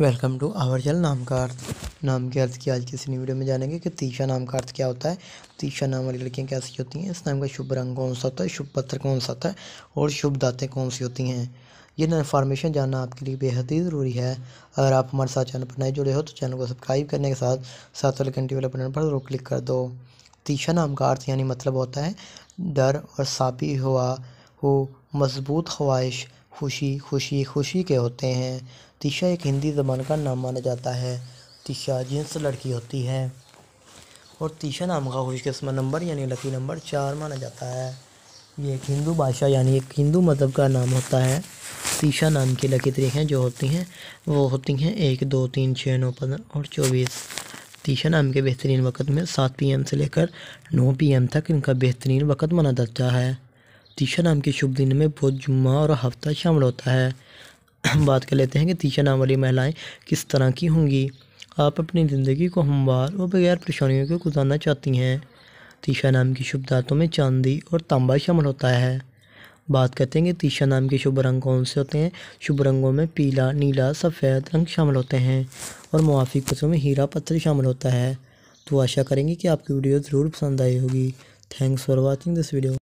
welcome to our जल नाम का अर्थ नाम के अर्थ की आज की इस वीडियो में जानेंगे कि तीशा नाम का अर्थ क्या होता है तीशा नाम वाली लड़कियाँ कैसी होती हैं इस नाम का शुभ रंग कौन सा होता है शुभ पत्र कौन सा होता है और शुभ दातें कौन सी होती हैं ये इन्फॉर्मेशन जानना आपके लिए बेहद ही ज़रूरी है अगर आप हमारे साथ चैनल पर नए जुड़े हो तो चैनल को सब्सक्राइब करने के साथ साथ वाले घंटी वाले बटन पर जरूर क्लिक कर दो तीशा नाम का अर्थ यानी मतलब होता है डर और साफी हुआ हो मजबूत ख्वाहिश खुशी खुशी खुशी के होते हैं तीशा एक हिंदी ज़बान का नाम माना जाता है तीशा जिन्स लड़की होती है और तीशा नाम का खुशकस्मत नंबर यानी लकी नंबर चार माना जाता है ये एक हिंदू भाषा यानी एक हिंदू मज़हब का नाम होता है तीशा नाम की लकी तरीक़ें जो होती हैं वो होती हैं एक दो तीन छः नौ पंद्रह और चौबीस तीशा नाम के बेहतरीन वक्त में सात पीएम से लेकर नौ पीएम तक इनका बेहतरीन वक्त माना जाता है तीशा नाम के शुभ दिन में बुध जुम्मा और हफ्ता शामिल होता है बात कर लेते हैं कि तीशा नाम वाली महिलाएं किस तरह की होंगी आप अपनी ज़िंदगी को हमवार और बगैर परेशानियों के गुजारना चाहती हैं तीशा नाम की शुभ दातों में चांदी और तांबा शामिल होता है बात करते हैं कि तीशा नाम के शुभ रंग कौन से होते हैं शुभ रंगों में पीला नीला सफ़ेद रंग शामिल होते हैं और मुआफ़ी कसों में हीरा पत्थर शामिल होता है तो आशा करेंगे कि आपकी वीडियो ज़रूर पसंद आई होगी thanks for watching this video